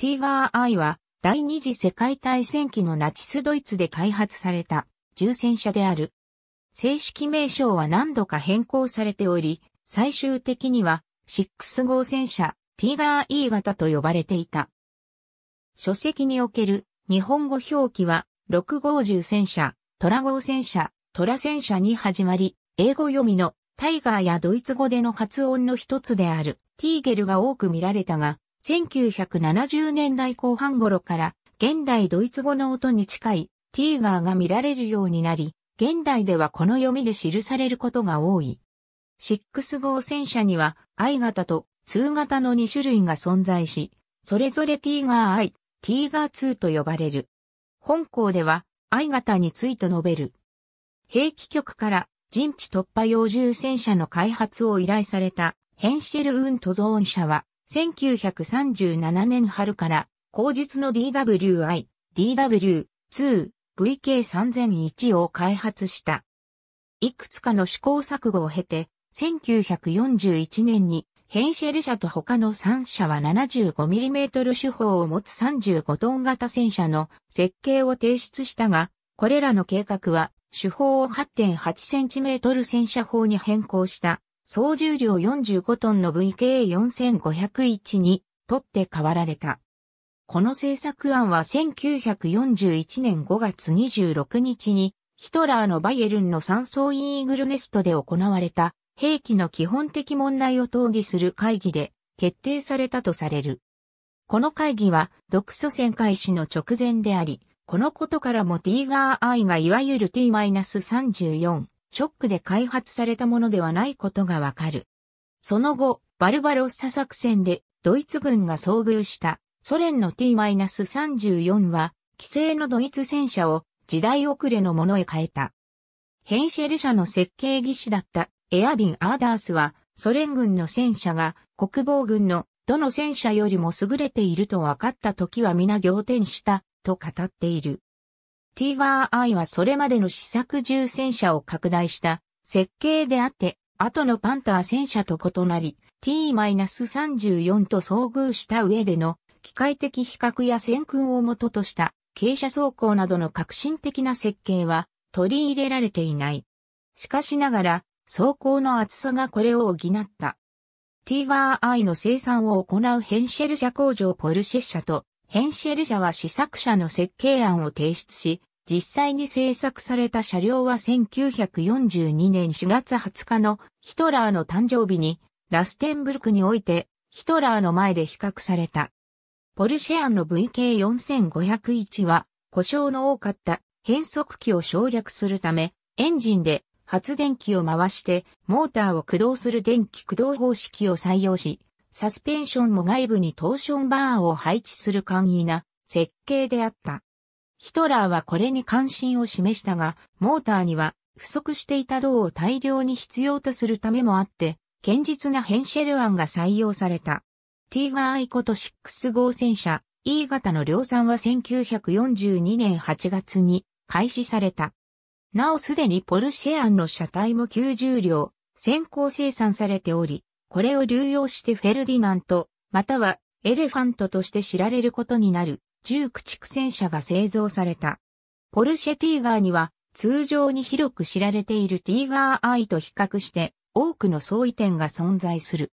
ティーガー・アイは、第二次世界大戦期のナチスドイツで開発された重戦車である。正式名称は何度か変更されており、最終的には6号戦車ティーガー E 型と呼ばれていた。書籍における日本語表記は6号重戦車、トラ号戦車、トラ戦車に始まり、英語読みのタイガーやドイツ語での発音の一つであるティーゲルが多く見られたが、1970年代後半頃から現代ドイツ語の音に近いティーガーが見られるようになり、現代ではこの読みで記されることが多い。6号戦車には I 型と2型の2種類が存在し、それぞれティーガー I、ティーガー2と呼ばれる。本校では I 型について述べる。兵器局から陣地突破用重戦車の開発を依頼されたヘンシェル・ウントゾーン社は1937年春から、後日の DWI、DW、2、VK3001 を開発した。いくつかの試行錯誤を経て、1941年にヘンシェル社と他の3社は 75mm 手法を持つ35トン型戦車の設計を提出したが、これらの計画は手法を 8.8cm 戦車砲に変更した総重量45トンの VK4501 に取って代わられた。この政策案は1941年5月26日にヒトラーのバイエルンの三層イーグルネストで行われた兵器の基本的問題を討議する会議で決定されたとされる。この会議は独ソ戦開始の直前であり、このことからもティーガー I がいわゆる T-34 ショックで開発されたものではないことがわかる。その後、バルバロッサ作戦でドイツ軍が遭遇したソ連の T-34 は、既成のドイツ戦車を時代遅れのものへ変えた。ヘンシェル社の設計技師だったエアビン・アーダースは、ソ連軍の戦車が国防軍のどの戦車よりも優れていると分かった時は皆仰天したと語っている。ティーガーアイはそれまでの試作重戦車を拡大した設計であって、後のパンター戦車と異なり、T-34 と遭遇した上での機械的比較や戦訓をもとした傾斜走行などの革新的な設計は取り入れられていない。しかしながら、走行の厚さがこれを補った。ティーガーアイの生産を行うヘンシェル社工場ポルシェ社とヘンシェル社は試作車の設計案を提出し、実際に製作された車両は1942年4月20日のヒトラーの誕生日にラステンブルクにおいてヒトラーの前で比較された。ポルシェ案の VK4501 は故障の多かった変速機を省略するためエンジンで発電機を回してモーターを駆動する電気駆動方式を採用しサスペンションも外部にトーションバーを配置する簡易な設計であった。ヒトラーはこれに関心を示したが、モーターには不足していた銅を大量に必要とするためもあって、堅実なヘンシェル案が採用された。ティーガーアイコト6号戦車 E 型の量産は1942年8月に開始された。なおすでにポルシェアンの車体も90両、先行生産されており、これを流用してフェルディナント、またはエレファントとして知られることになる重駆逐戦車が製造された。ポルシェティーガーには通常に広く知られているティーガーアイと比較して多くの相違点が存在する。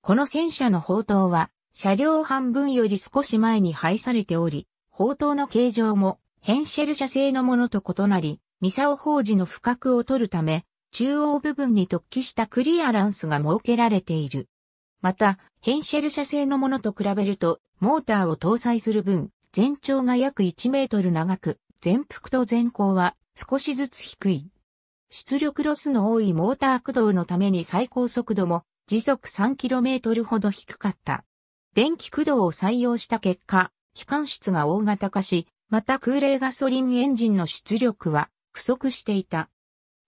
この戦車の砲塔は車両半分より少し前に配されており、砲塔の形状もヘンシェル社製のものと異なり、ミサオ法事の不覚を取るため、中央部分に突起したクリアランスが設けられている。また、ヘンシェル社製のものと比べると、モーターを搭載する分、全長が約1メートル長く、全幅と全高は少しずつ低い。出力ロスの多いモーター駆動のために最高速度も時速 3km ほど低かった。電気駆動を採用した結果、機関室が大型化し、また空冷ガソリンエンジンの出力は不足していた。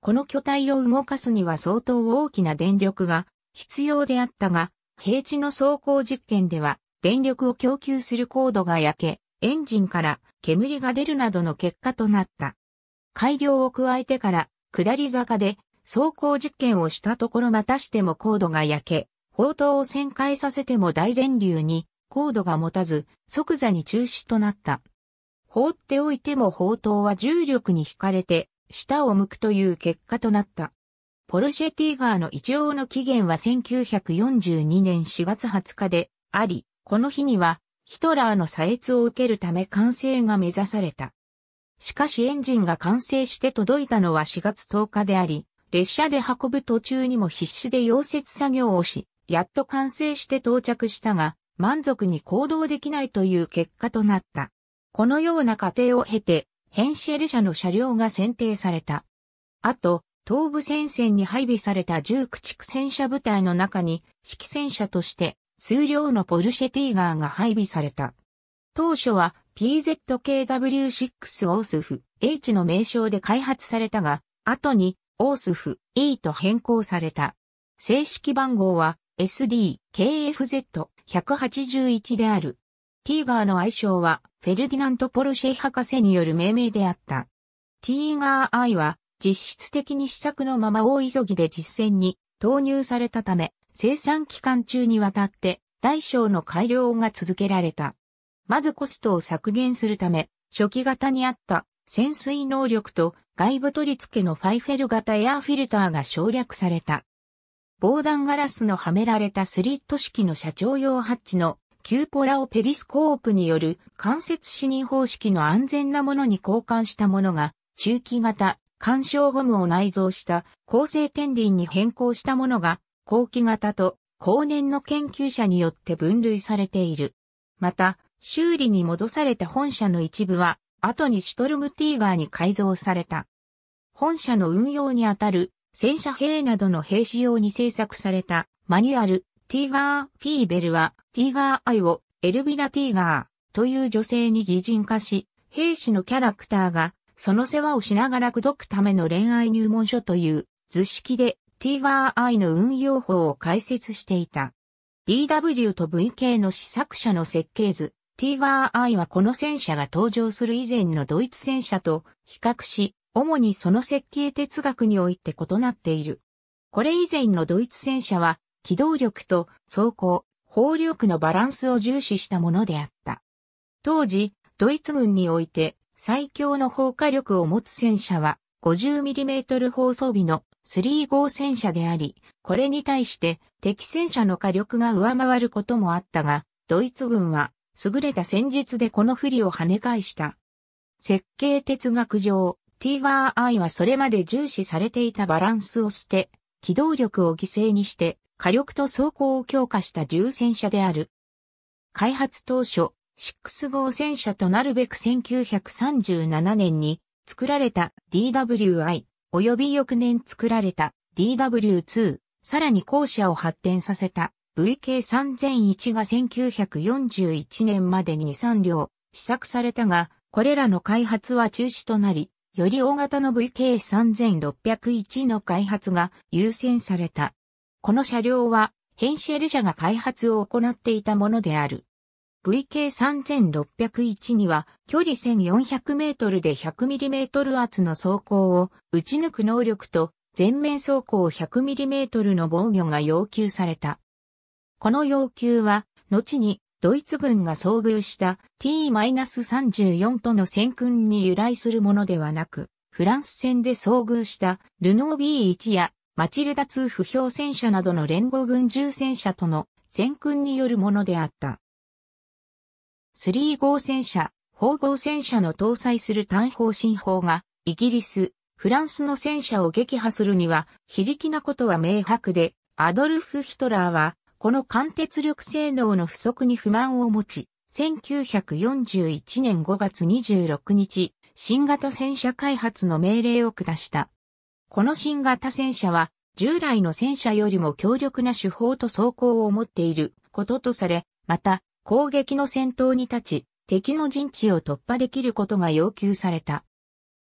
この巨体を動かすには相当大きな電力が必要であったが、平地の走行実験では電力を供給する高度が焼け、エンジンから煙が出るなどの結果となった。改良を加えてから下り坂で走行実験をしたところまたしても高度が焼け、砲塔を旋回させても大電流に高度が持たず即座に中止となった。放っておいても砲塔は重力に惹かれて下を向くという結果となった。ポルシェティガーの一応の期限は1942年4月20日であり、この日にはヒトラーの左越を受けるため完成が目指された。しかしエンジンが完成して届いたのは4月10日であり、列車で運ぶ途中にも必死で溶接作業をし、やっと完成して到着したが、満足に行動できないという結果となった。このような過程を経て、ヘンシェル社の車両が選定された。あと、東部戦線に配備された重駆逐戦車部隊の中に、指揮戦車として数量のポルシェティーガーが配備された。当初は PZKW6 オースフ H の名称で開発されたが、後にオースフ E と変更された。正式番号は SD KFZ181 である。ティーガーの愛称は、フェルディナント・ポルシェ博士による命名であった。ティーガーイは、実質的に試作のまま大急ぎで実践に投入されたため、生産期間中にわたって、大小の改良が続けられた。まずコストを削減するため、初期型にあった潜水能力と外部取り付けのファイフェル型エアフィルターが省略された。防弾ガラスのはめられたスリット式の社長用ハッチのキューポラをペリスコープによる間接視認方式の安全なものに交換したものが、中期型、干渉ゴムを内蔵した構成天輪に変更したものが、後期型と後年の研究者によって分類されている。また、修理に戻された本社の一部は、後にシュトルムティーガーに改造された。本社の運用にあたる戦車兵などの兵士用に製作されたマニュアル、ティーガー・フィーベルは、ティーガー・アイを、エルビラ・ティーガー、という女性に擬人化し、兵士のキャラクターが、その世話をしながら口説くための恋愛入門書という図式で、ティーガー・アイの運用法を解説していた。DW と VK の試作車の設計図、ティーガー・アイはこの戦車が登場する以前のドイツ戦車と比較し、主にその設計哲学において異なっている。これ以前のドイツ戦車は機動力と走行、放力のバランスを重視したものであった。当時、ドイツ軍において最強の砲火力を持つ戦車は 50mm 砲装備の3号戦車であり、これに対して敵戦車の火力が上回ることもあったが、ドイツ軍は優れた戦術でこの不利を跳ね返した。設計哲学上、ティーガーアイはそれまで重視されていたバランスを捨て、機動力を犠牲にして火力と走行を強化した重戦車である。開発当初、6号戦車となるべく1937年に作られた DWI、及び翌年作られた DW2、さらに後者を発展させた VK3001 が1941年までに3両試作されたが、これらの開発は中止となり、より大型の VK3601 の開発が優先された。この車両は、ヘンシェル社が開発を行っていたものである。VK3601 には距離1400メートルで 100mm 圧の走行を打ち抜く能力と全面走行 100mm の防御が要求された。この要求は後にドイツ軍が遭遇した T-34 との戦訓に由来するものではなく、フランス戦で遭遇したルノー B1 やマチルダ2不評戦車などの連合軍重戦車との戦訓によるものであった。3号戦車、砲号戦車の搭載する単方針砲が、イギリス、フランスの戦車を撃破するには、非力なことは明白で、アドルフ・ヒトラーは、この貫徹力性能の不足に不満を持ち、1941年5月26日、新型戦車開発の命令を下した。この新型戦車は、従来の戦車よりも強力な手法と装甲を持っていることとされ、また、攻撃の先頭に立ち、敵の陣地を突破できることが要求された。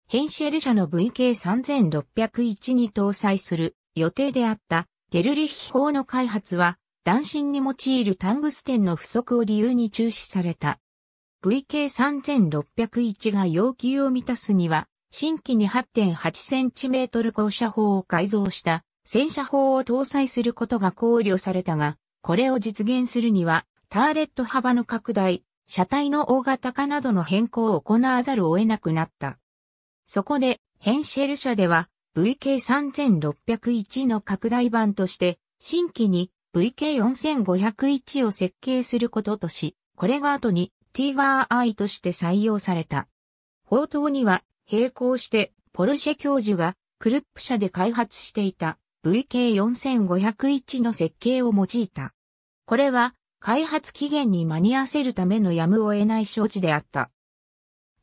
ヘンシェル社の VK3601 に搭載する予定であったゲルリッヒ砲の開発は、断芯に用いるタングステンの不足を理由に中止された。VK3601 が要求を満たすには、新規に 8.8cm 降車砲を改造した戦車砲を搭載することが考慮されたが、これを実現するには、ターレット幅の拡大、車体の大型化などの変更を行わざるを得なくなった。そこで、ヘンシェル社では、VK3601 の拡大版として、新規に VK4501 を設計することとし、これが後にティーガー I として採用された。砲塔には並行して、ポルシェ教授がクルップ社で開発していた VK4501 の設計を用いた。これは開発期限に間に合わせるためのやむを得ない承知であった。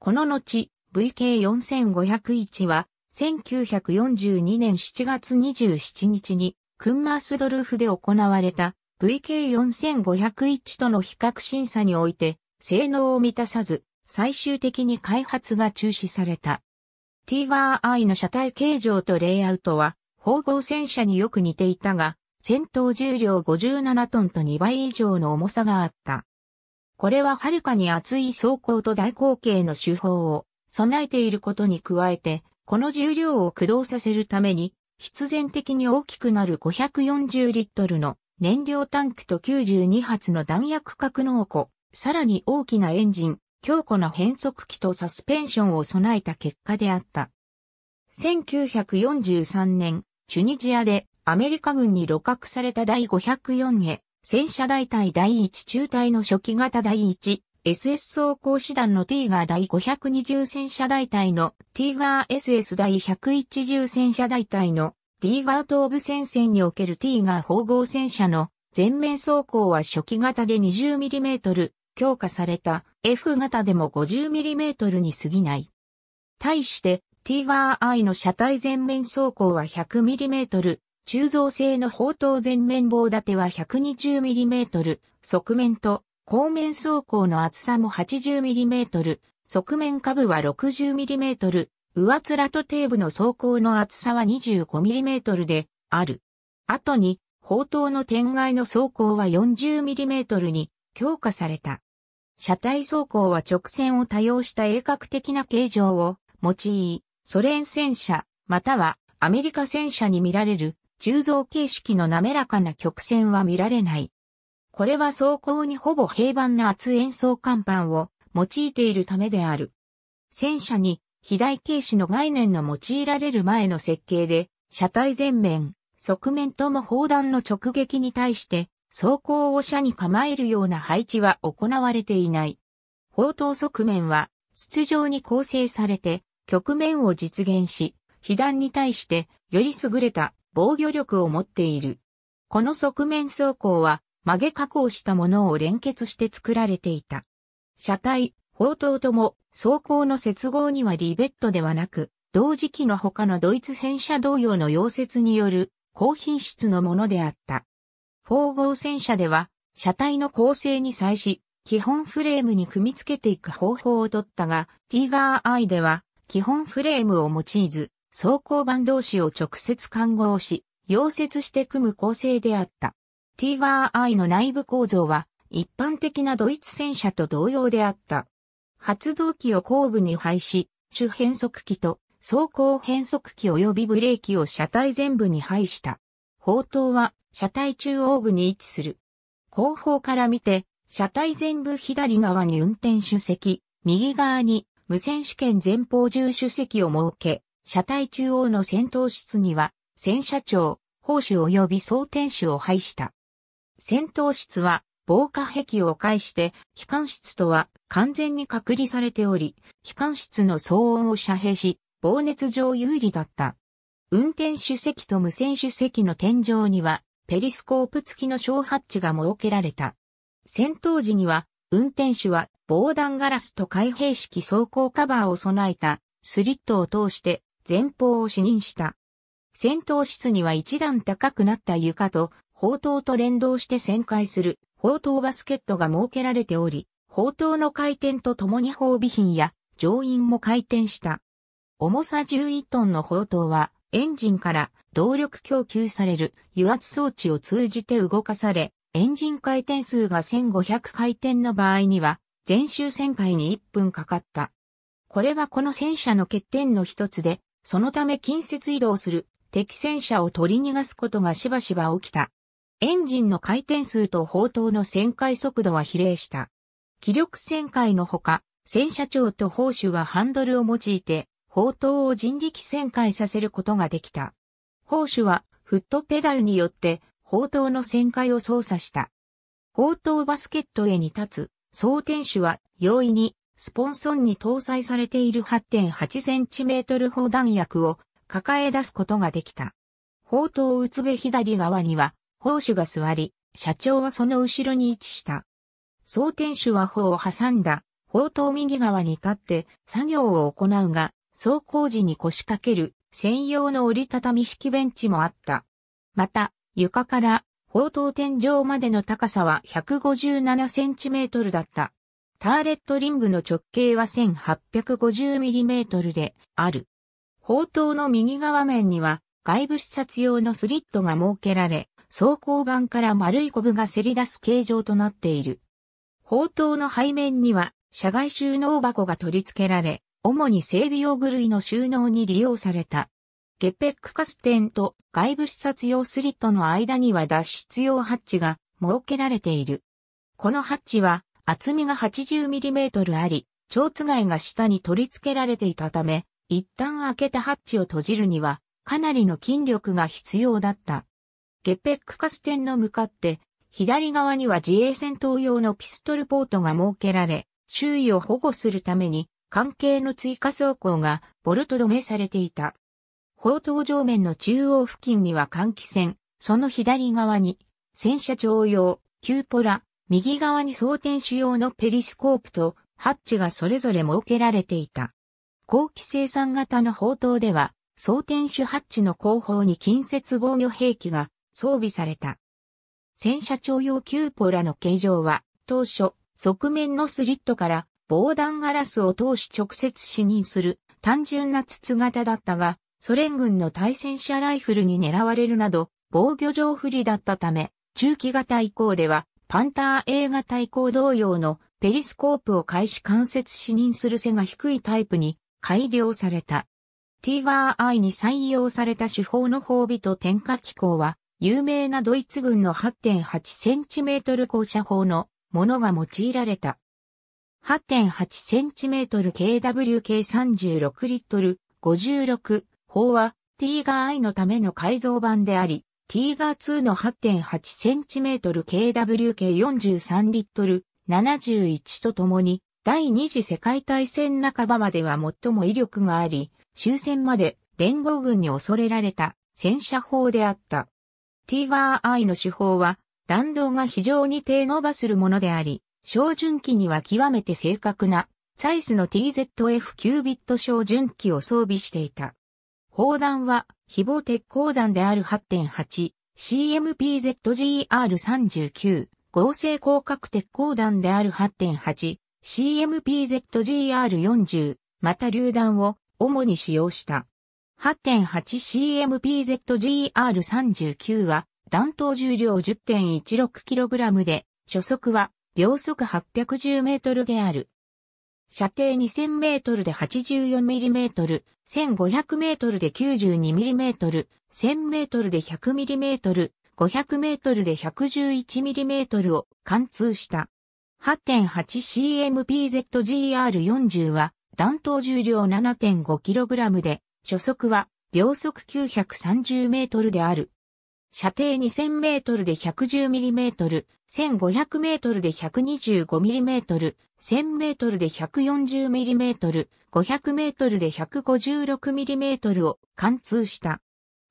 この後、VK4501 は1942年7月27日にクンマースドルフで行われた VK4501 との比較審査において性能を満たさず最終的に開発が中止された。ティーガー I の車体形状とレイアウトは、方合戦車によく似ていたが、戦闘重量57トンと2倍以上の重さがあった。これははるかに厚い装甲と大口径の手法を備えていることに加えて、この重量を駆動させるために、必然的に大きくなる540リットルの燃料タンクと92発の弾薬格納庫、さらに大きなエンジン、強固な変速機とサスペンションを備えた結果であった。1943年、チュニジアでアメリカ軍に露獲された第504へ、戦車大隊第1中隊の初期型第1、SS 装甲師団のティーガー第520戦車大隊のティーガー SS 第110戦車大隊のティーガー東部戦線におけるティーガー縫合戦車の全面走行は初期型で 20mm、強化された F 型でも 50mm に過ぎない。対して、ティガー I の車体前面走行は 100mm、鋳造製の砲塔前面棒立ては 120mm、側面と後面走行の厚さも 80mm、側面下部は 60mm、上面と底部の走行の厚さは 25mm である。後に、砲塔の天外の走行は 40mm に強化された。車体走行は直線を多用した鋭角的な形状を用い、ソ連戦車、またはアメリカ戦車に見られる鋳造形式の滑らかな曲線は見られない。これは走行にほぼ平板な圧演奏甲板を用いているためである。戦車に肥大形式の概念の用いられる前の設計で、車体前面、側面とも砲弾の直撃に対して装甲を車に構えるような配置は行われていない。砲塔側面は筒状に構成されて、局面を実現し、被弾に対してより優れた防御力を持っている。この側面装甲は曲げ加工したものを連結して作られていた。車体、砲塔とも装甲の接合にはリベットではなく、同時期の他のドイツ戦車同様の溶接による高品質のものであった。4号戦車では、車体の構成に際し、基本フレームに組み付けていく方法をとったが、ティガー I では、基本フレームを用いず、装甲板同士を直接混合し、溶接して組む構成であった。ティガー I の内部構造は、一般的なドイツ戦車と同様であった。発動機を後部に配し、主変速機と走行変速機及びブレーキを車体全部に配した。砲塔は車体中央部に位置する。後方から見て、車体全部左側に運転手席、右側に無線主権前方重主席を設け、車体中央の戦闘室には、戦車長、砲手及び装填手を配した。戦闘室は、防火壁を介して、機関室とは完全に隔離されており、機関室の騒音を遮蔽し、防熱上有利だった。運転手席と無線手席の天井には、ペリスコープ付きの小ハッチが設けられた。戦闘時には、運転手は防弾ガラスと開閉式走行カバーを備えたスリットを通して前方を視認した。戦闘室には一段高くなった床と砲塔と連動して旋回する砲塔バスケットが設けられており、砲塔の回転とともに砲備品や乗員も回転した。重さ11トンの砲塔はエンジンから動力供給される油圧装置を通じて動かされ、エンジン回転数が1500回転の場合には、全周旋回に1分かかった。これはこの戦車の欠点の一つで、そのため近接移動する敵戦車を取り逃がすことがしばしば起きた。エンジンの回転数と砲塔の旋回速度は比例した。気力旋回のほか、戦車長と砲手はハンドルを用いて砲塔を人力旋回させることができた。砲手はフットペダルによって砲塔の旋回を操作した。砲塔バスケットへに立つ装填手は容易にスポンソンに搭載されている 8.8cm 砲弾薬を抱え出すことができた。砲塔を打つべ左側には砲手が座り、社長はその後ろに位置した。装填手は砲を挟んだ砲塔右側に立って作業を行うが、走行時に腰掛ける専用の折りたたみ式ベンチもあった。また、床から砲塔天井までの高さは157センチメートルだった。ターレットリングの直径は1850ミリメートルである。砲塔の右側面には外部視察用のスリットが設けられ、装甲板から丸いコブがせり出す形状となっている。砲塔の背面には、車外収納箱が取り付けられ、主に整備用具類の収納に利用された。ゲペックカステンと外部視察用スリットの間には脱出用ハッチが設けられている。このハッチは厚みが 80mm あり、蝶つがいが下に取り付けられていたため、一旦開けたハッチを閉じるには、かなりの筋力が必要だった。ゲペックカステンの向かって、左側には自衛戦闘用のピストルポートが設けられ、周囲を保護するために関係の追加走行がボルト止めされていた。砲塔上面の中央付近には換気扇、その左側に戦車徴用、キューポラ、右側に装填主用のペリスコープとハッチがそれぞれ設けられていた。後期生産型の砲塔では、装填手ハッチの後方に近接防御兵器が装備された。戦車徴用キューポラの形状は、当初、側面のスリットから防弾ガラスを通し直接視認する単純な筒型だったが、ソ連軍の対戦車ライフルに狙われるなど、防御上不利だったため、中期型以降では、パンター A 型以降同様のペリスコープを開始間接視認する背が低いタイプに改良された。ティーガー I に採用された手法の褒美と点火機構は、有名なドイツ軍の8.8センチメートル降射砲のものが用いられた。8 8 c m ル k w k 3 6リットル56砲はティーガー I のための改造版であり、ティーガー2の8 8 c m ル k w k 4 3リットル71とともに第二次世界大戦半ばまでは最も威力があり、終戦まで連合軍に恐れられた戦車砲であった。ティーガー I の手法は弾道が非常に低伸ばするものであり、照準器には極めて正確なサイスの TZF 9ビット照準器を装備していた。砲弾は非防鉄鋼弾である 8.8CMPZGR39 合成広角鉄鋼弾である 8.8CMPZGR40 また榴弾を主に使用した。8.8CMPZGR39 は弾頭重量 10.16kg で初速は秒速810メートルである。射程2000メートルで84ミリメートル、1500メートルで92ミリメートル、1000メートルで100ミリメートル、500メートルで111ミリメートルを貫通した。8.8CMPZGR40 は弾頭重量 7.5kg で、初速は秒速930メートルである。射程2000メートルで110ミリメートル、1500メートルで125ミリメートル、1000メートルで140ミリメートル、500メートルで156ミリメートルを貫通した。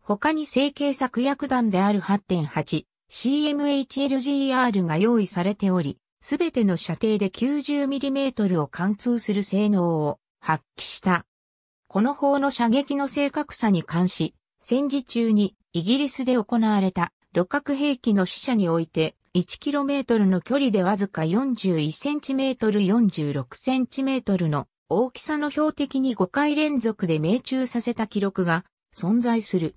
他に成形作薬弾である 8.8CMHLGR が用意されており、すべての射程で 90mm を貫通する性能を発揮した。この砲の射撃の正確さに関し、戦時中にイギリスで行われた旅客兵器の死者において 1km の距離でわずか 41cm46cm の大きさの標的に5回連続で命中させた記録が存在する。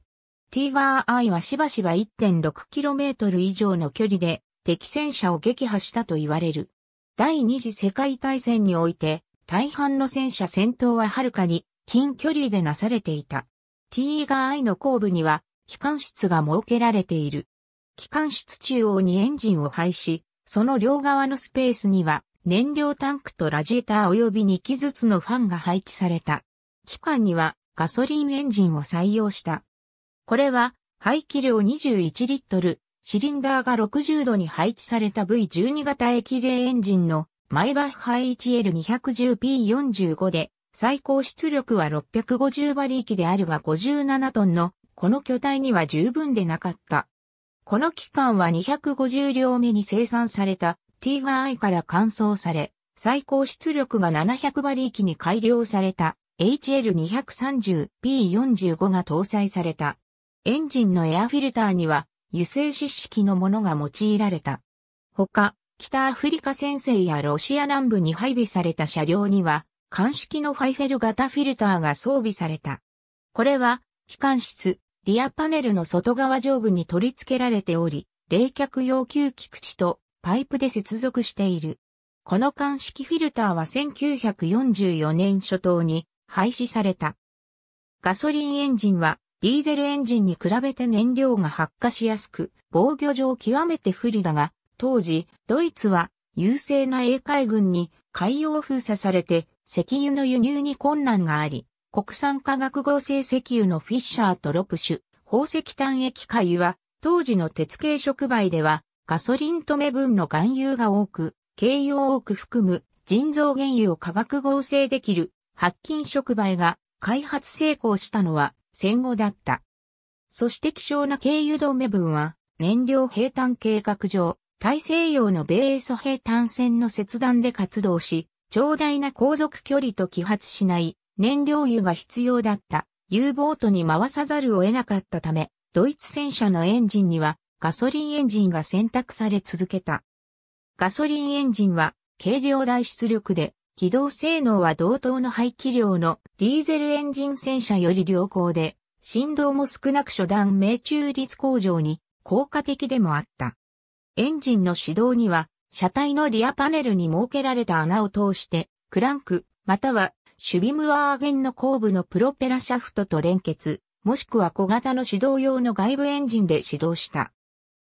ティーガーアイはしばしば 1.6km 以上の距離で敵戦車を撃破したと言われる。第二次世界大戦において大半の戦車戦闘ははるかに近距離でなされていた。ティーガーアイの後部には機関室が設けられている。機関室中央にエンジンを配し、その両側のスペースには燃料タンクとラジエーター及び2機ずつのファンが配置された。機関にはガソリンエンジンを採用した。これは排気量21リットル、シリンダーが60度に配置された V12 型液冷エンジンのマイバッハ HL210P45 で最高出力は650馬力であるが57トンのこの巨体には十分でなかった。この期間は250両目に生産されたティーガーアイから乾燥され、最高出力が700馬力に改良された HL230P45 が搭載された。エンジンのエアフィルターには油性湿式のものが用いられた。他、北アフリカ先生やロシア南部に配備された車両には、艦式のファイフェル型フィルターが装備された。これは、機関室、リアパネルの外側上部に取り付けられており、冷却用吸気口とパイプで接続している。この乾式フィルターは1944年初頭に廃止された。ガソリンエンジンはディーゼルエンジンに比べて燃料が発火しやすく、防御上極めて不利だが、当時、ドイツは優勢な英海軍に海洋封鎖されて石油の輸入に困難があり、国産化学合成石油のフィッシャーとロプシュ、宝石炭液化油は、当時の鉄系触媒では、ガソリン止め分の含有が多く、軽油を多く含む人造原油を化学合成できる白金触媒が開発成功したのは戦後だった。そして希少な軽油止め分は燃料平坦計画上、大西洋の米ソ平坦線の切断で活動し、長大な航続距離と揮発しない燃料油が必要だった U ボートに回さざるを得なかったため、ドイツ戦車のエンジンにはガソリンエンジンが選択され続けた。ガソリンエンジンは軽量大出力で、機動性能は同等の排気量のディーゼルエンジン戦車より良好で、振動も少なく初段命中率向上に効果的でもあった。エンジンの始動には、車体のリアパネルに設けられた穴を通して、クランク、またはシュビムワーゲンの後部のプロペラシャフトと連結、もしくは小型の指導用の外部エンジンで始動した。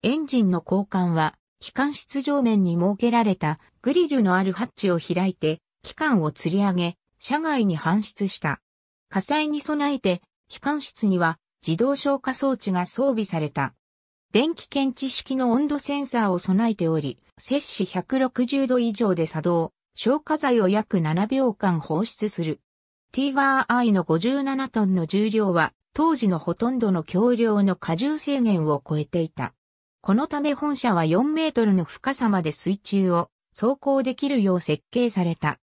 エンジンの交換は、機関室上面に設けられたグリルのあるハッチを開いて、機関を吊り上げ、車外に搬出した。火災に備えて、機関室には自動消火装置が装備された。電気検知式の温度センサーを備えており、摂氏160度以上で作動、消火剤を約7秒間放出する。ティガーアイの57トンの重量は当時のほとんどの橋梁の荷重制限を超えていた。このため本社は4メートルの深さまで水中を走行できるよう設計された。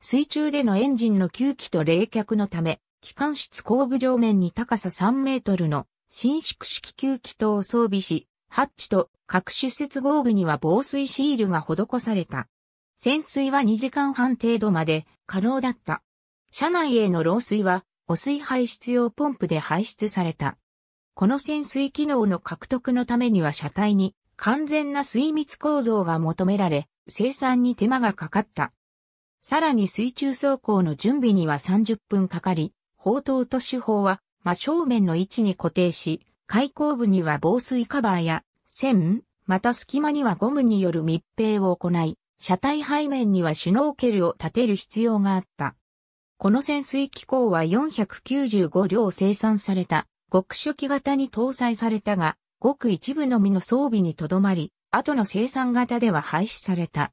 水中でのエンジンの吸気と冷却のため、機関室後部上面に高さ3メートルの伸縮式吸気筒を装備し、ハッチと各種接設部には防水シールが施された。潜水は2時間半程度まで可能だった。車内への漏水は汚水排出用ポンプで排出された。この潜水機能の獲得のためには車体に完全な水密構造が求められ、生産に手間がかかった。さらに水中走行の準備には30分かかり、砲塔と手法は真正面の位置に固定し、開口部には防水カバーや線、また隙間にはゴムによる密閉を行い、車体背面にはシュノーケルを立てる必要があった。この潜水機構は495両生産された極初期型に搭載されたが、ごく一部のみの装備にとどまり、後の生産型では廃止された。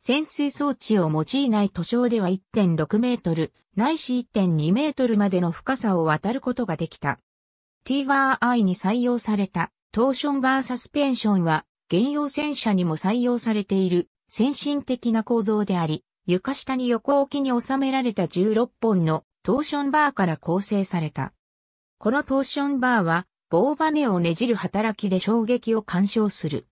潜水装置を用いない塗装では1.6メートル、ないし1.2メートルまでの深さを渡ることができた。ティーガー I に採用されたトーションバーサスペンションは、原用戦車にも採用されている先進的な構造であり、床下に横置きに収められた16本のトーションバーから構成された。このトーションバーは棒バネをねじる働きで衝撃を干渉する。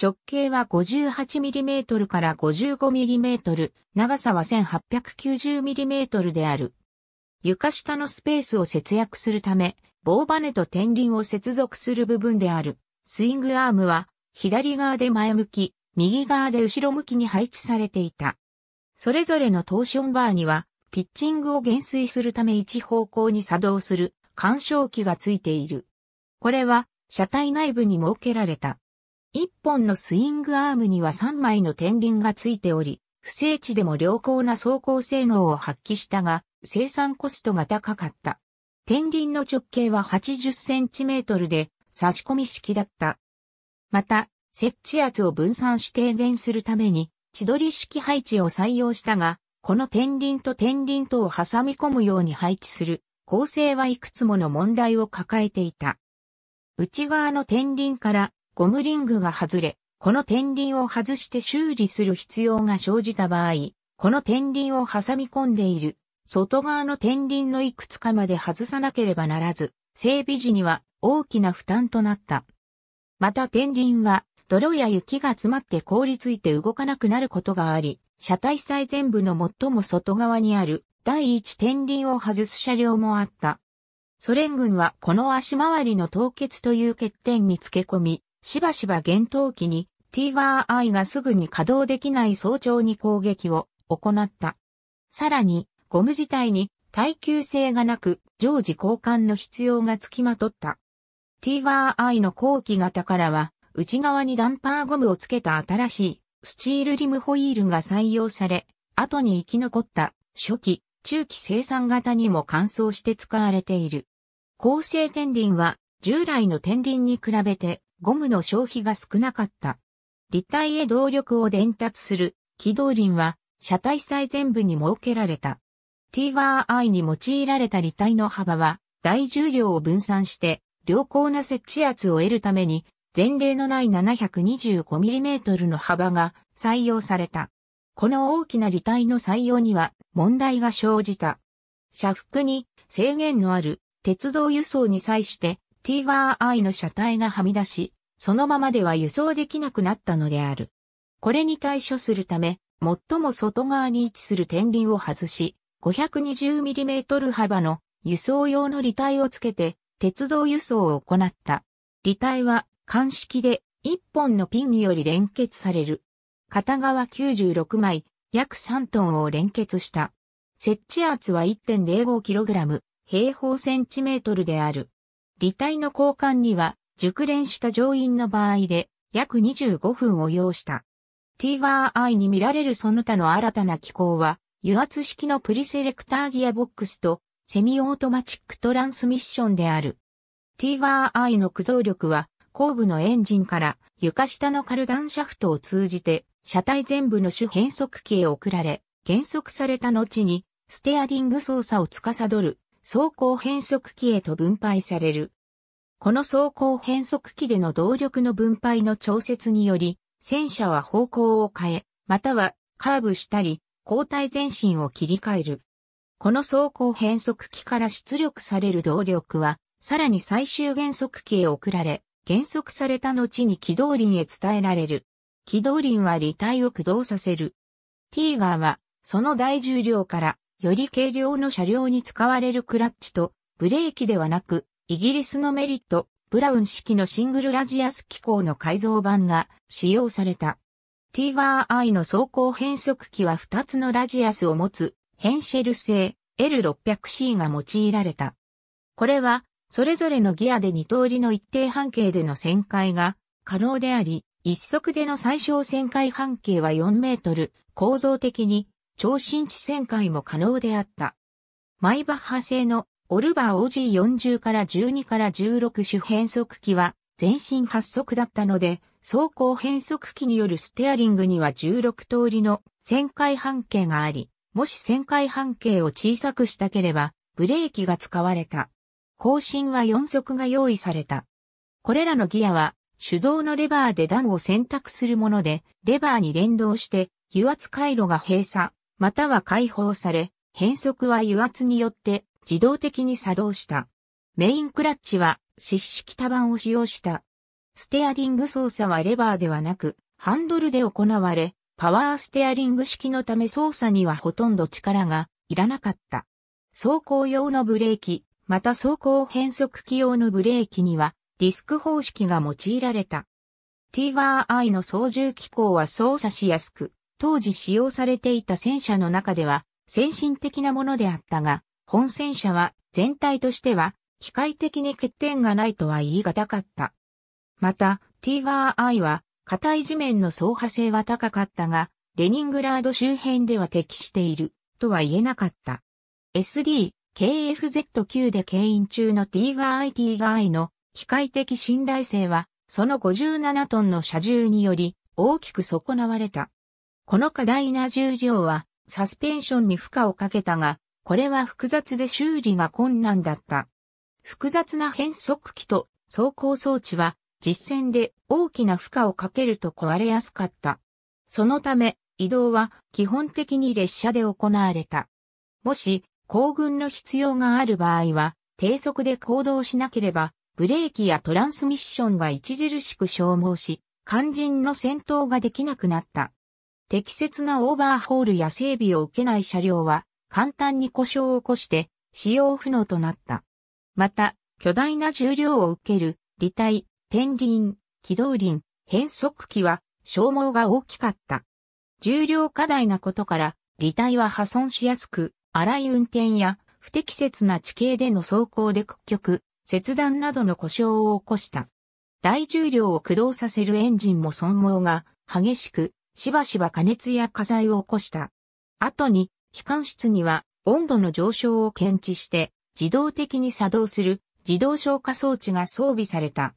直径は 58mm から 55mm、長さは 1890mm である。床下のスペースを節約するため、棒バネと天輪を接続する部分である。スイングアームは、左側で前向き、右側で後ろ向きに配置されていた。それぞれのトーションバーには、ピッチングを減衰するため一方向に作動する干渉器がついている。これは車体内部に設けられた。一本のスイングアームには3枚の天輪がついており、不正地でも良好な走行性能を発揮したが、生産コストが高かった。天輪の直径は80センチメートルで差し込み式だった。また、設置圧を分散し低減するために、千鳥式配置を採用したが、この天輪と天輪とを挟み込むように配置する構成はいくつもの問題を抱えていた。内側の天輪からゴムリングが外れ、この天輪を外して修理する必要が生じた場合、この天輪を挟み込んでいる外側の天輪のいくつかまで外さなければならず、整備時には大きな負担となった。また天輪は泥や雪が詰まって凍りついて動かなくなることがあり、車体最前部の最も外側にある第一天輪を外す車両もあった。ソ連軍はこの足回りの凍結という欠点につけ込み、しばしば厳冬期にティーガーアイがすぐに稼働できない早朝に攻撃を行った。さらに、ゴム自体に耐久性がなく常時交換の必要がつきまとった。ティーガーアイの後期型からは内側にダンパーゴムをつけた新しいスチールリムホイールが採用され、後に生き残った初期、中期生産型にも乾燥して使われている。構成天輪は従来の天輪に比べてゴムの消費が少なかった。立体へ動力を伝達する機動輪は車体最前部に設けられた。ティーガーアイに用いられた立体の幅は大重量を分散して良好な設置圧を得るために前例のない 725mm の幅が採用された。この大きな履体の採用には問題が生じた。車服に制限のある鉄道輸送に際してティーガーアイの車体がはみ出し、そのままでは輸送できなくなったのである。これに対処するため、最も外側に位置する天輪を外し、520mm 幅の輸送用の履帯をつけて鉄道輸送を行った。履帯は鑑式で1本のピンにより連結される。片側96枚、約3トンを連結した。設置圧は 1.05kg、平方センチメートルである。離体の交換には、熟練した乗員の場合で、約25分を要した。ティーガーアイに見られるその他の新たな機構は、油圧式のプリセレクターギアボックスとセミオートマチックトランスミッションである。ティーガーアイの駆動力は後部のエンジンから床下のカルダンシャフトを通じて車体全部の主変速機へ送られ、減速された後にステアリング操作を司る走行変速機へと分配される。この走行変速機での動力の分配の調節により、戦車は方向を変え、またはカーブしたり、交代前進を切り替える。この走行変速機から出力される動力は、さらに最終減速機へ送られ、減速された後に機動輪へ伝えられる。機動輪は履体を駆動させる。ティーガーは、その大重量から、より軽量の車両に使われるクラッチと、ブレーキではなく、イギリスのメリット、ブラウン式のシングルラジアス機構の改造版が使用された。ティーガー I の走行変速機は2つのラジアスを持つ、ヘンシェル製 L600C が用いられた。これはそれぞれのギアで2通りの一定半径での旋回が可能であり、一足での最小旋回半径は4メートル、構造的に超新地旋回も可能であった。マイバッハ製のオルバー OG40 から12から16種変速機は全身発足だったので、走行変速機によるステアリングには16通りの旋回半径があり、もし旋回半径を小さくしたければ、ブレーキが使われた。後進は4足が用意された。これらのギアは手動のレバーで段を選択するもので、レバーに連動して油圧回路が閉鎖、または解放され、変速は油圧によって自動的に作動した。メインクラッチは湿式多板を使用した。ステアリング操作はレバーではなく、ハンドルで行われ、パワーステアリング式のため操作にはほとんど力がいらなかった。走行用のブレーキ、また走行変速機用のブレーキにはディスク方式が用いられた。ティーガー I の操縦機構は操作しやすく、当時使用されていた戦車の中では先進的なものであったが、本戦車は全体としては機械的に欠点がないとは言い難かった。また、ティーガー I は硬い地面の走破性は高かったが、レニングラード周辺では適しているとは言えなかった。SD KFZ9 で牽引中のティーガー I t ガー I の機械的信頼性は、その57トンの車重により大きく損なわれた。この過大な重量は、サスペンションに負荷をかけたが、これは複雑で修理が困難だった。複雑な変速機と走行装置は、実戦で大きな負荷をかけると壊れやすかった。そのため、移動は基本的に列車で行われた。もし、行軍の必要がある場合は、低速で行動しなければ、ブレーキやトランスミッションが著しく消耗し、肝心の戦闘ができなくなった。適切なオーバーホールや整備を受けない車両は、簡単に故障を起こして、使用不能となった。また、巨大な重量を受ける、離体、天輪、機動輪、変速機は、消耗が大きかった。重量過大なことから、離体は破損しやすく、荒い運転や不適切な地形での走行で屈曲、切断などの故障を起こした。大重量を駆動させるエンジンも損耗が激しく、しばしば加熱や火災を起こした。後に、機関室には温度の上昇を検知して、自動的に作動する自動消火装置が装備された。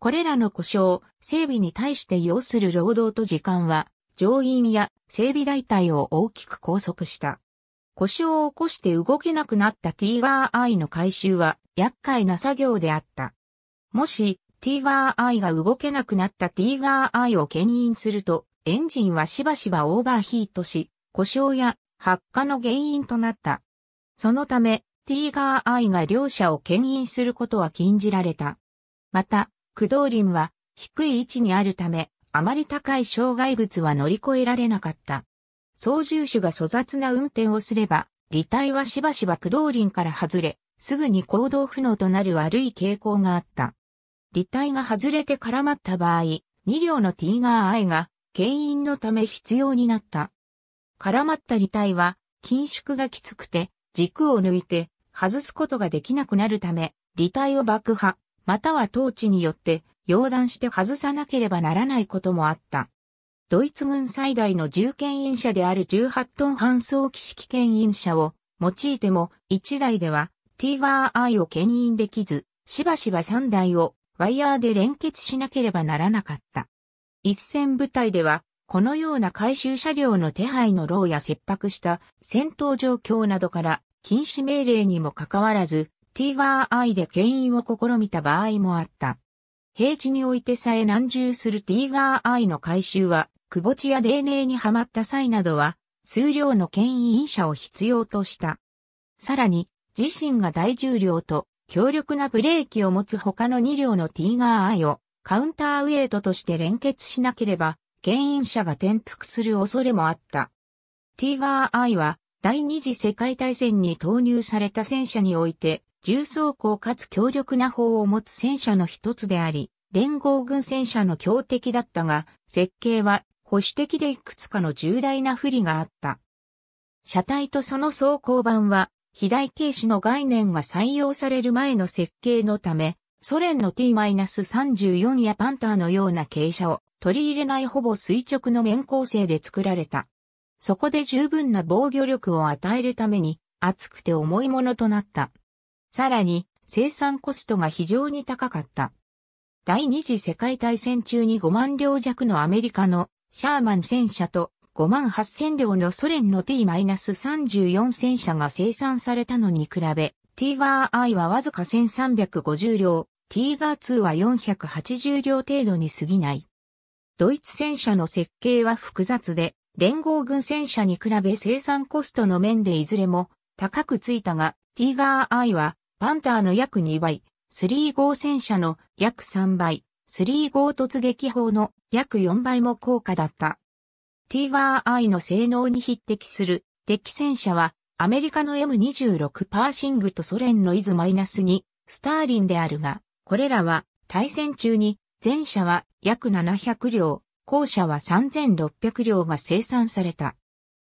これらの故障、整備に対して要する労働と時間は、乗員や整備大隊を大きく拘束した。故障を起こして動けなくなったティーガーアイの回収は厄介な作業であった。もし、ティーガーアイが動けなくなったティーガーアイを牽引すると、エンジンはしばしばオーバーヒートし、故障や発火の原因となった。そのため、ティーガーアイが両者を牽引することは禁じられた。また、駆動輪は低い位置にあるため、あまり高い障害物は乗り越えられなかった。操縦手が粗雑な運転をすれば、離体はしばしば駆動輪から外れ、すぐに行動不能となる悪い傾向があった。離体が外れて絡まった場合、2両のティーガーアイが、牽引のため必要になった。絡まった離体は、緊縮がきつくて、軸を抜いて、外すことができなくなるため、離体を爆破、または統治によって、溶断して外さなければならないこともあった。ドイツ軍最大の重牽引車である18トン搬送機式牽引車を用いても1台ではティーガーアイを牽引できず、しばしば3台をワイヤーで連結しなければならなかった。一戦部隊ではこのような回収車両の手配の牢や切迫した戦闘状況などから禁止命令にもかかわらず、ティーガーアイで牽引を試みた場合もあった。平地においてさえ難重するティーガーアイの回収は窪地や泥寧にはまった際などは、数量の牽引者を必要とした。さらに、自身が大重量と強力なブレーキを持つ他の2両のティーガーアイをカウンターウェイトとして連結しなければ、牽引車が転覆する恐れもあった。ティーガーアイは、第二次世界大戦に投入された戦車において、重装甲かつ強力な砲を持つ戦車の一つであり、連合軍戦車の強敵だったが、設計は保守的でいくつかの重大な不利があった。車体とその装甲板は、肥大軽視の概念が採用される前の設計のため、ソ連の T-34 やパンターのような傾斜を取り入れないほぼ垂直の面構成で作られた。そこで十分な防御力を与えるために、厚くて重いものとなった。さらに、生産コストが非常に高かった。第二次世界大戦中に5万両弱のアメリカのシャーマン戦車と5万8000両のソ連の T-34 戦車が生産されたのに比べ、ティーガー I はわずか1350両、ティーガー2は480両程度に過ぎない。ドイツ戦車の設計は複雑で、連合軍戦車に比べ生産コストの面でいずれも高くついたが、ティーガー I はパンターの約2倍、3号戦車の約3倍、3-5突撃砲の約4倍も高価だった。ティーガー I の性能に匹敵する敵戦車はアメリカの M26 パーシングとソ連のイズマイナス2スターリンであるが、これらは対戦中に前者は約700両、後者は3600両が生産された。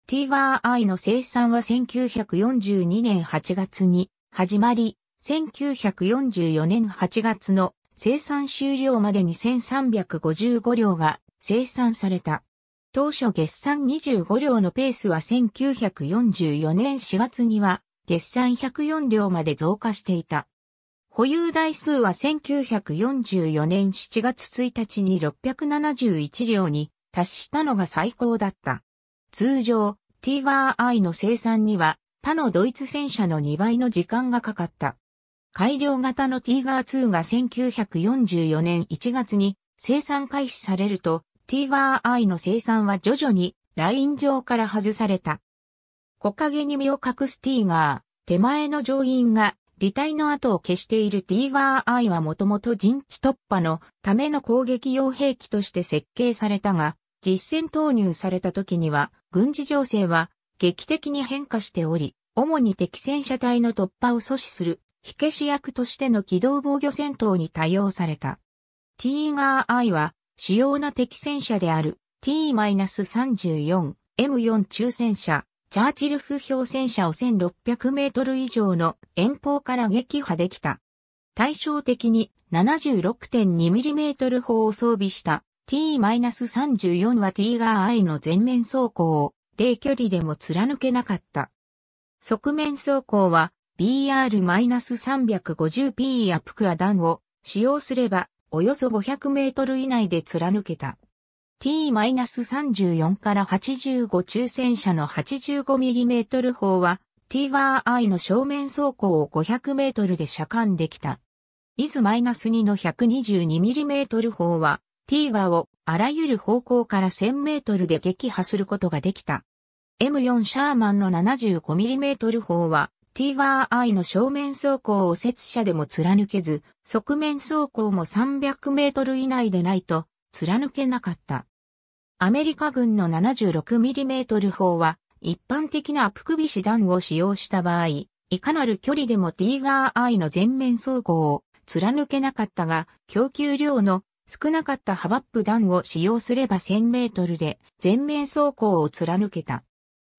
ティーガー I の生産は1942年8月に始まり、1944年8月の生産終了までに1355両が生産された。当初月産25両のペースは1944年4月には月産104両まで増加していた。保有台数は1944年7月1日に671両に達したのが最高だった。通常、ティガーアイの生産には他のドイツ戦車の2倍の時間がかかった。改良型のティーガー2が1944年1月に生産開始されると、ティーガー I の生産は徐々にライン上から外された。木陰に身を隠すティーガー、手前の乗員が離体の跡を消しているティーガー I はもともと陣地突破のための攻撃用兵器として設計されたが、実戦投入された時には、軍事情勢は劇的に変化しており、主に敵戦車隊の突破を阻止する火消し役としての機動防御戦闘に多用された。ティーガー I は主要な敵戦車である T-34M4 中戦車、チャーチルフ評戦車を1600メートル以上の遠方から撃破できた。対照的に 76.2mm 砲を装備した T-34 は T ガー I の全面走行を0距離でも貫けなかった。側面走行は BR-350P やプクア段を使用すれば、およそ500メートル以内で貫けた。T-34 から85中戦車の 85mm 砲は、ティーガーアイの正面走行を500メートルで車間できた。イズ -2 の 122mm 砲は、ティーガーをあらゆる方向から1000メートルで撃破することができた。M4 シャーマンの 75mm 砲は、ティーガーアイの正面走行を折車でも貫けず、側面走行も300メートル以内でないと貫けなかった。アメリカ軍の 76mm 砲は一般的なアプクビ師弾を使用した場合、いかなる距離でもティーガーアイの全面走行を貫けなかったが、供給量の少なかったハバップ弾を使用すれば1000メートルで全面走行を貫けた。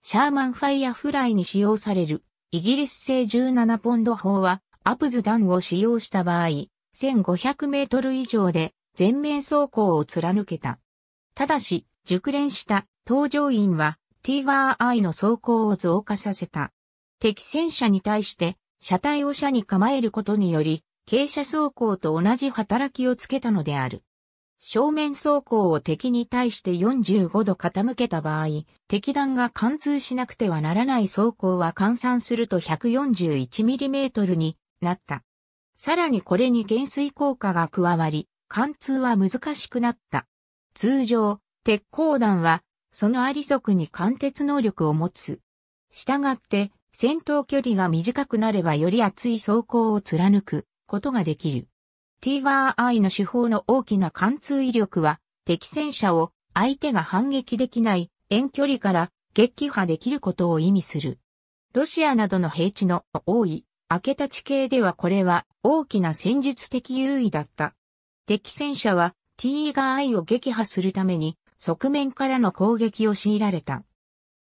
シャーマンファイアフライに使用されるイギリス製17ポンド砲はアプズ弾を使用した場合、1500メートル以上で全面走行を貫けた。ただし、熟練した搭乗員はティーガーアイの走行を増加させた。敵戦車に対して車体を車に構えることにより、傾斜走行と同じ働きをつけたのである。正面走行を敵に対して45度傾けた場合、敵弾が貫通しなくてはならない走行は換算すると 141mm になった。さらにこれに減衰効果が加わり、貫通は難しくなった。通常、鉄鋼弾は、そのあり足に貫鉄能力を持つ。したがって、戦闘距離が短くなればより厚い走行を貫くことができる。ティーガーアイの手法の大きな貫通威力は、敵戦車を相手が反撃できない遠距離から撃破できることを意味する。ロシアなどの平地の多い、明けた地形ではこれは大きな戦術的優位だった。敵戦車はティーガーアイを撃破するために側面からの攻撃を強いられた。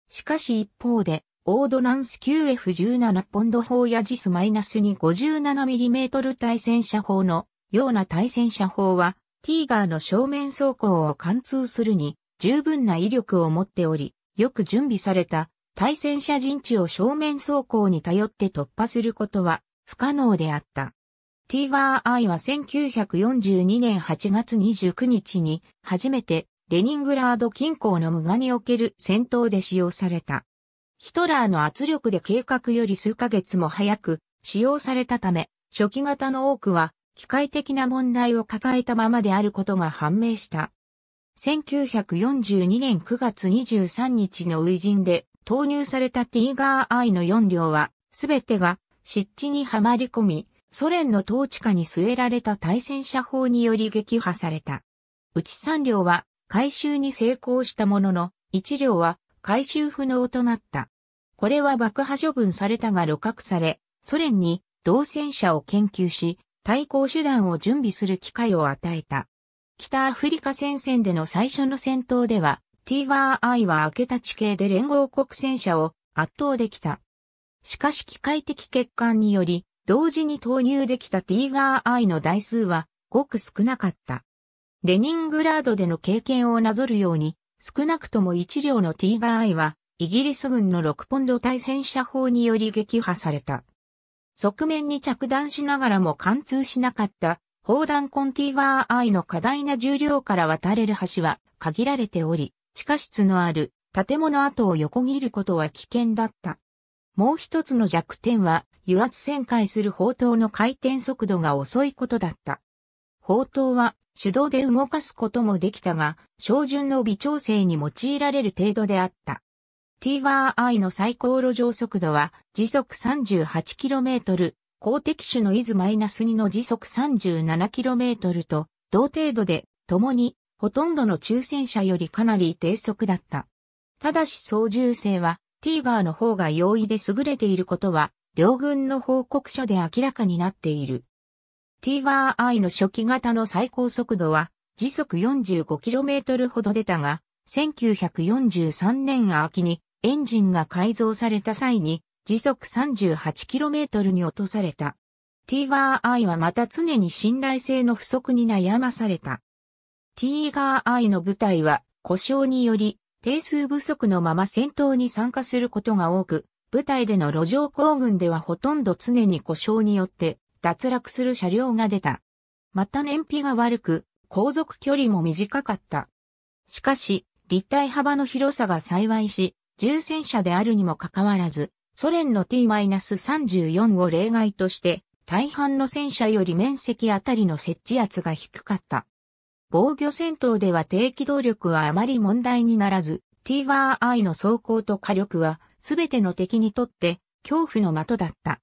しかし一方で、オードランス QF17 ポンド砲やジス -257mm 対戦車砲のような対戦車砲は、ティーガーの正面走行を貫通するに、十分な威力を持っており、よく準備された対戦車陣地を正面走行に頼って突破することは不可能であった。ティーガー・アイは1942年8月29日に初めてレニングラード近郊の無我における戦闘で使用された。ヒトラーの圧力で計画より数ヶ月も早く使用されたため、初期型の多くは機械的な問題を抱えたままであることが判明した。1942年9月23日の偉人で投入されたティーガーアイの4両は、すべてが湿地にはまり込み、ソ連の統治下に据えられた対戦車砲により撃破された。うち3両は回収に成功したものの、1両は回収不能となった。これは爆破処分されたが露覚され、ソ連に動戦車を研究し、対抗手段を準備する機会を与えた。北アフリカ戦線での最初の戦闘では、ティーガーアイは明けた地形で連合国戦車を圧倒できた。しかし機械的欠陥により、同時に投入できたティーガーアイの台数はごく少なかった。レニングラードでの経験をなぞるように、少なくとも1両のティーガーアイは、イギリス軍の6ポンド対戦車砲により撃破された。側面に着弾しながらも貫通しなかった砲弾コンティガーアイの過大な重量から渡れる橋は限られており、地下室のある建物跡を横切ることは危険だった。もう一つの弱点は油圧旋回する砲塔の回転速度が遅いことだった。砲塔は手動で動かすこともできたが、照準の微調整に用いられる程度であった。ティーガーアイの最高路上速度は時速 38km、公的種のイズマイナス2の時速 37km と同程度で共にほとんどの抽選車よりかなり低速だった。ただし操縦性はティーガーの方が容易で優れていることは両軍の報告書で明らかになっている。ティーガーアイの初期型の最高速度は時速 45km ほど出たが、1943年秋にエンジンが改造された際に時速 38km に落とされた。ティーガーアイはまた常に信頼性の不足に悩まされた。ティーガーアイの部隊は故障により定数不足のまま戦闘に参加することが多く、部隊での路上行軍ではほとんど常に故障によって脱落する車両が出た。また燃費が悪く、航続距離も短かった。しかし、立体幅の広さが幸いし、重戦車であるにもかかわらず、ソ連の T-34 を例外として、大半の戦車より面積あたりの設置圧が低かった。防御戦闘では低機動力はあまり問題にならず、ティーガーアイの装甲と火力は、すべての敵にとって恐怖の的だった。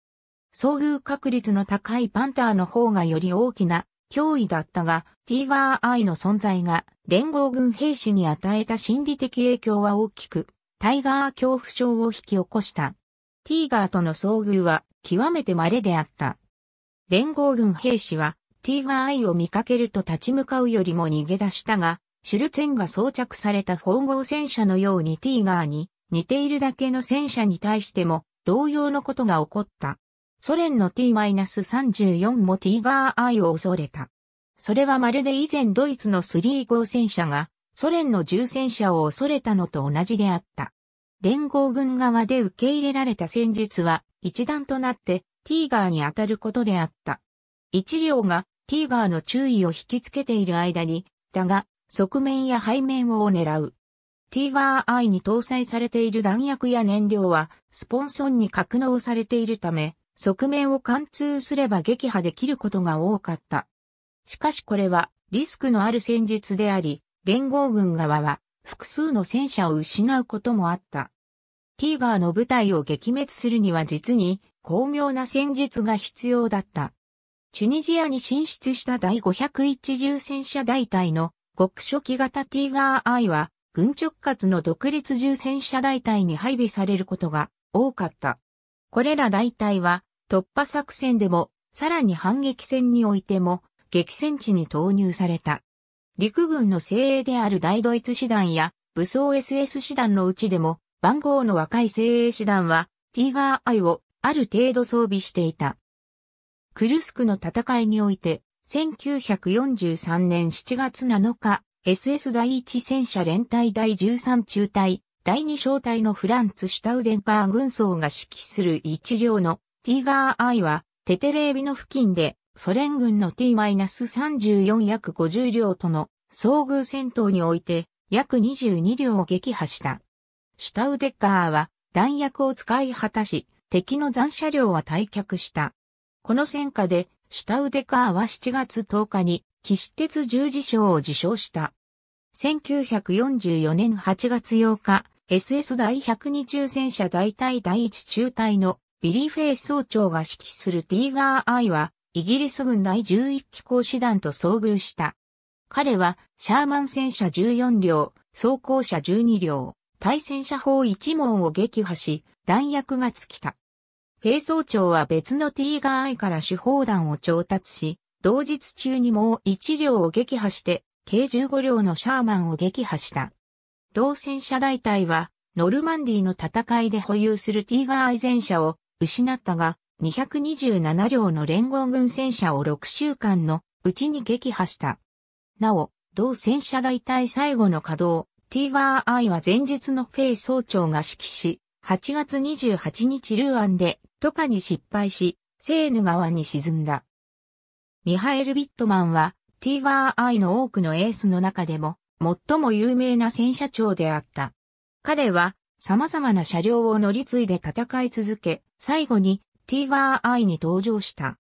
遭遇確率の高いパンターの方がより大きな脅威だったが、ティーガーアイの存在が連合軍兵士に与えた心理的影響は大きく、タイガー恐怖症を引き起こした。ティーガーとの遭遇は極めて稀であった。連合軍兵士はティーガーアイを見かけると立ち向かうよりも逃げ出したが、シュルツェンが装着された縫合戦車のようにティーガーに似ているだけの戦車に対しても同様のことが起こった。ソ連の T-34 もティーガーアイを恐れた。それはまるで以前ドイツの3号戦車がソ連の重戦車を恐れたのと同じであった。連合軍側で受け入れられた戦術は一段となってティーガーに当たることであった。一両がティーガーの注意を引きつけている間に、だが、側面や背面を狙う。ティーガー I に搭載されている弾薬や燃料は、スポンソンに格納されているため、側面を貫通すれば撃破できることが多かった。しかしこれは、リスクのある戦術であり、連合軍側は複数の戦車を失うこともあった。ティーガーの部隊を撃滅するには実に巧妙な戦術が必要だった。チュニジアに進出した第501重戦車大隊の極初期型ティーガーアイは軍直轄の独立重戦車大隊に配備されることが多かった。これら大隊は突破作戦でもさらに反撃戦においても激戦地に投入された。陸軍の精鋭である大ドイツ師団や武装 SS 師団のうちでも番号の若い精鋭師団はティーガーアイをある程度装備していた。クルスクの戦いにおいて1943年7月7日 SS 第1戦車連隊第13中隊第2小隊のフランツ・シュタウデンカー軍曹が指揮する一両のティーガーアイはテテレービの付近でソ連軍の T-34 約50両との遭遇戦闘において約22両を撃破した。シュタウデッーは弾薬を使い果たし、敵の残車両は退却した。この戦果で、シュタウデカーは7月10日に、騎士鉄十字章を受章した。1944年8月8日、SS 第120戦車大隊第1中隊のビリー・フェイス総長が指揮するティーガー・アイは、イギリス軍第11機甲師団と遭遇した。彼は、シャーマン戦車14両、装甲車12両、対戦車砲1門を撃破し、弾薬が尽きた。兵装長は別のティーガーアイから手砲弾を調達し、同日中にもう1両を撃破して、計15両のシャーマンを撃破した。同戦車大隊は、ノルマンディの戦いで保有するティーガーアイ戦車を失ったが、227両の連合軍戦車を6週間のうちに撃破した。なお、同戦車大隊最後の稼働、ティーガーアイは前日のフェイ総長が指揮し、8月28日ルーアンでトカに失敗し、セーヌ川に沈んだ。ミハエル・ビットマンは、ティーガーアイの多くのエースの中でも、最も有名な戦車長であった。彼は、様々な車両を乗り継いで戦い続け、最後にティーガー・アイに登場した。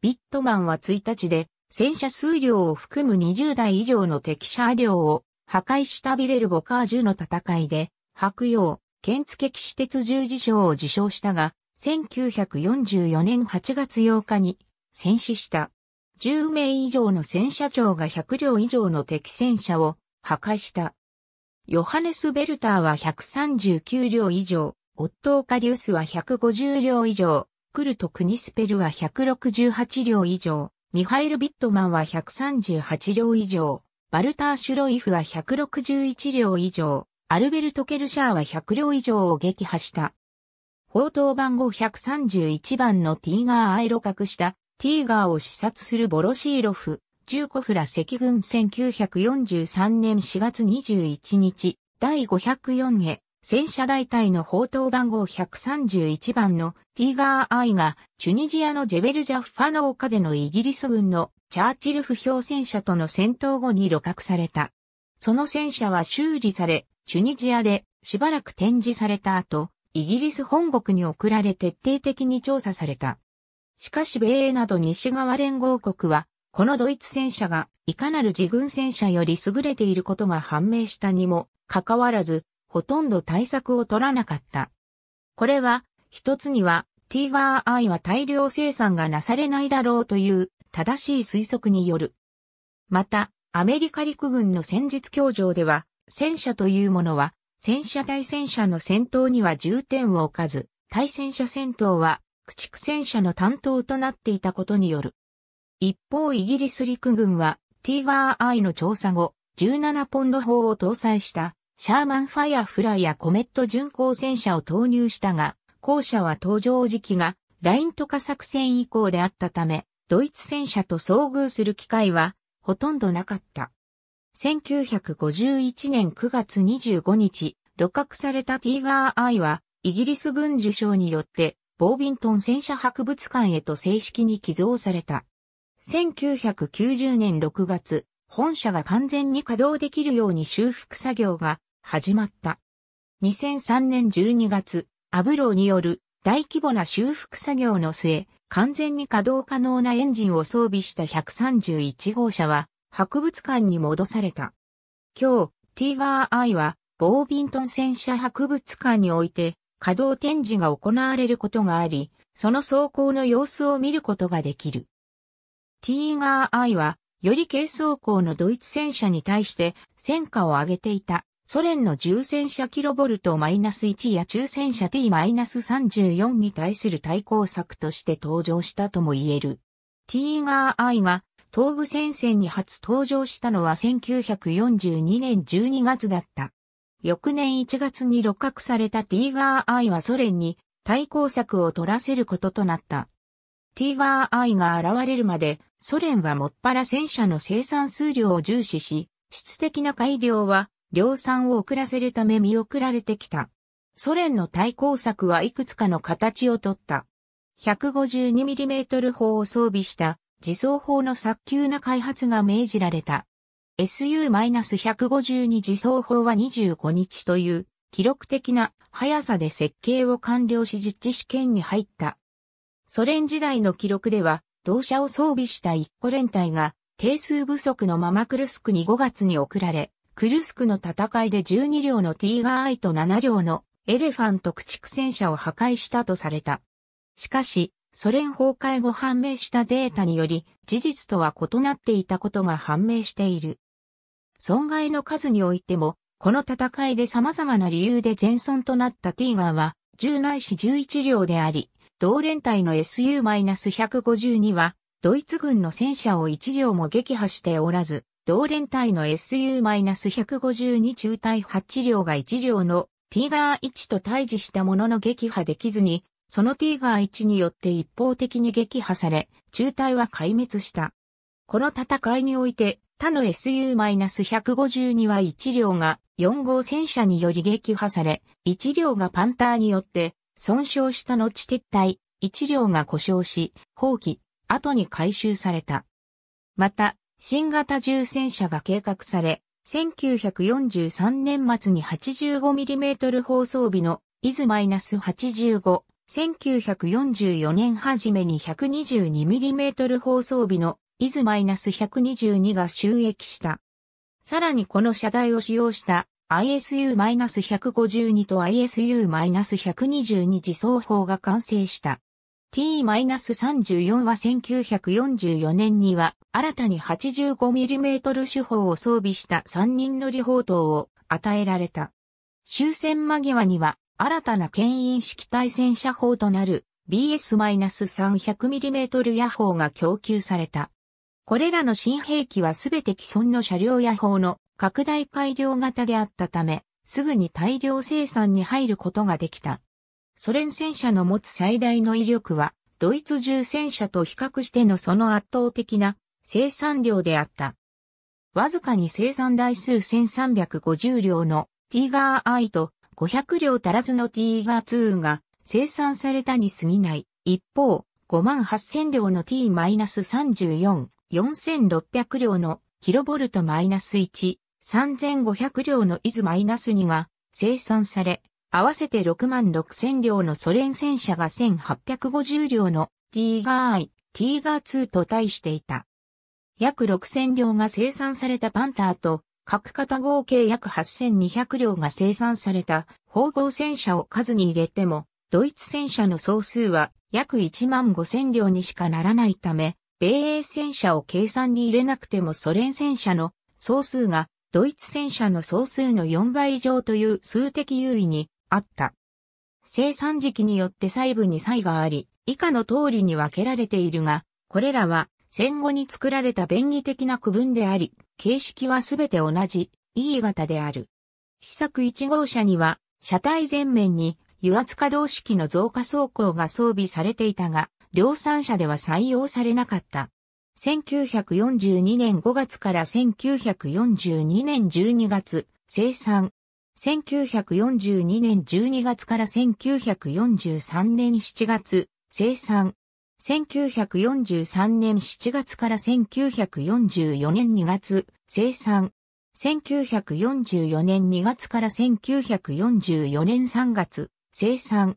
ビットマンは1日で、戦車数量を含む20台以上の敵車両を破壊したビレル・ボカージュの戦いで、白洋、剣付騎士鉄十字章を受賞したが、1944年8月8日に戦死した。10名以上の戦車長が100両以上の敵戦車を破壊した。ヨハネス・ベルターは139両以上、オットー・カリウスは150両以上、クルト・クニスペルは168両以上、ミハイル・ビットマンは138両以上、バルター・シュロイフは161両以上、アルベルト・ケルシャーは100両以上を撃破した。砲塔番号131番のティーガー・アイロ隠したティーガーを視察するボロシーロフ、ジューコフラ赤軍1943年4月21日、第504へ、戦車大隊の砲塔番号131番のティーガー・アイが、チュニジアのジェベルジャファの丘でのイギリス軍のチャーチル不評戦車との戦闘後に露獲された。その戦車は修理され、チュニジアでしばらく展示された後、イギリス本国に送られ徹底的に調査された。しかし米英など西側連合国は、このドイツ戦車がいかなる自軍戦車より優れていることが判明したにも、かかわらず、ほとんど対策を取らなかった。これは、一つには、ティーガーアイは大量生産がなされないだろうという正しい推測による。また、アメリカ陸軍の戦術協定では、戦車というものは、戦車対戦車の戦闘には重点を置かず、対戦車戦闘は、駆逐戦車の担当となっていたことによる。一方イギリス陸軍は、ティーガーアイの調査後、17ポンド砲を搭載したシャーマンファイアフライやコメット巡航戦車を投入したが、後者は登場時期がラインとか作戦以降であったため、ドイツ戦車と遭遇する機会はほとんどなかった。1951年9月25日、露獲されたティーガーアイは、イギリス軍受賞によって、ボービントン戦車博物館へと正式に寄贈された。1990年6月、本社が完全に稼働できるように修復作業が始まった。2003年12月、アブローによる大規模な修復作業の末、完全に稼働可能なエンジンを装備した131号車は、博物館に戻された。今日、ティーガーアイは、ボービントン戦車博物館において、稼働展示が行われることがあり、その走行の様子を見ることができる。ティーガーアイは、より軽装甲のドイツ戦車に対して戦果を上げていた。ソ連の重戦車キロボルト -1 や中戦車 T-34 に対する対抗策として登場したとも言える。ティーガー・アイが東部戦線に初登場したのは1942年12月だった。翌年1月に露角されたティーガー・アイはソ連に対抗策を取らせることとなった。ティーガー・アイが現れるまでソ連はもっぱら戦車の生産数量を重視し、質的な改良は量産を遅らせるため見送られてきた。ソ連の対抗策はいくつかの形をとった。152mm 砲を装備した自走砲の早急な開発が命じられた。SU-152 自走砲は25日という記録的な速さで設計を完了し実地試験に入った。ソ連時代の記録では、同車を装備した一個連隊が定数不足のままクルスクに5月に送られ、クルスクの戦いで12両のティーガーイと7両のエレファント駆逐戦車を破壊したとされた。しかし、ソ連崩壊後判明したデータにより、事実とは異なっていたことが判明している。損害の数においても、この戦いで様々な理由で前損となったティーガーは、10内市し11両であり、同連隊の SU-152 は、ドイツ軍の戦車を1両も撃破しておらず、同連隊の SU-152 中隊8両が1両のティーガー1と対峙したものの撃破できずに、そのティーガー1によって一方的に撃破され、中隊は壊滅した。この戦いにおいて、他の SU-152 は1両が4号戦車により撃破され、1両がパンターによって損傷した後撤退、1両が故障し、放棄、後に回収された。また、新型重戦車が計画され、1943年末に 85mm 放送日のイズ -85、1944年初めに 122mm 放送日のイズ -122 が収益した。さらにこの車台を使用した ISU-152 と ISU-122 自走砲が完成した。T-34 は1944年には新たに 85mm 手法を装備した3人乗り砲塔を与えられた。終戦間際には新たな牽引式対戦車砲となる BS-300mm 野砲が供給された。これらの新兵器はすべて既存の車両野砲の拡大改良型であったため、すぐに大量生産に入ることができた。ソ連戦車の持つ最大の威力は、ドイツ重戦車と比較してのその圧倒的な生産量であった。わずかに生産台数1350両のティーガー I と500両足らずのティーガー2が生産されたに過ぎない。一方、58000両の T-34、4600両のキロボルト -1、3500両のイズ -2 が生産され、合わせて6万6千両のソ連戦車が1850両のティーガーイ、ティーガー2と対していた。約6千両が生産されたパンターと、各型合計約8200両が生産された縫合戦車を数に入れても、ドイツ戦車の総数は約1万5千両にしかならないため、米英戦車を計算に入れなくてもソ連戦車の総数がドイツ戦車の総数の4倍以上という数的優位にあった。生産時期によって細部に差異があり、以下の通りに分けられているが、これらは戦後に作られた便宜的な区分であり、形式はすべて同じ、E 型である。試作1号車には、車体前面に油圧可動式の増加走行が装備されていたが、量産車では採用されなかった。1942年5月から1942年12月、生産、1942年12月から1943年7月、生産。1943年7月から1944年2月、生産。1944年2月から1944年3月、生産。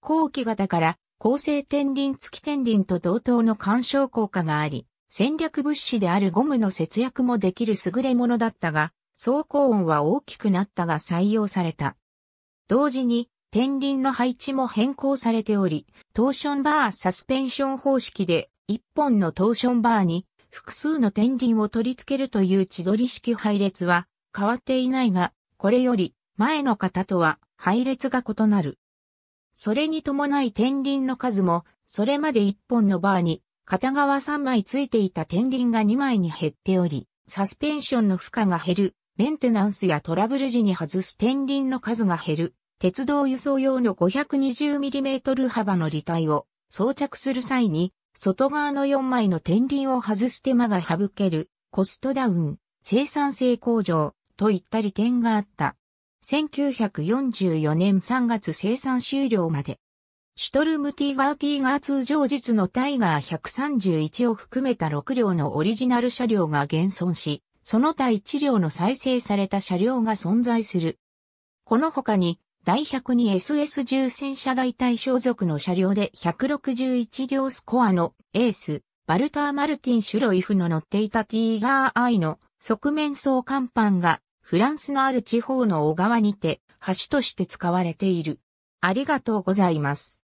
後期型から、厚生。天輪付き天輪と同等の干渉効果があり、戦略物資であるゴムの節約もできる優れものだったが、走行音は大きくなったが採用された。同時に、天輪の配置も変更されており、トーションバーサスペンション方式で、一本のトーションバーに複数の天輪を取り付けるという千鳥式配列は変わっていないが、これより前の方とは配列が異なる。それに伴い天輪の数も、それまで1本のバーに片側3枚ついていた天輪が2枚に減っており、サスペンションの負荷が減るメンテナンスやトラブル時に外す天輪の数が減る、鉄道輸送用の 520mm 幅の履帯を装着する際に、外側の4枚の天輪を外す手間が省ける、コストダウン、生産性向上、といった利点があった。1944年3月生産終了まで。シュトルムティガーティーガー通常日のタイガー131を含めた6両のオリジナル車両が減損し、その他1両の再生された車両が存在する。この他に、第 102SS10 戦車大隊所属の車両で161両スコアのエース、バルター・マルティン・シュロイフの乗っていたティーガー・アイの側面層甲板がフランスのある地方の小川にて橋として使われている。ありがとうございます。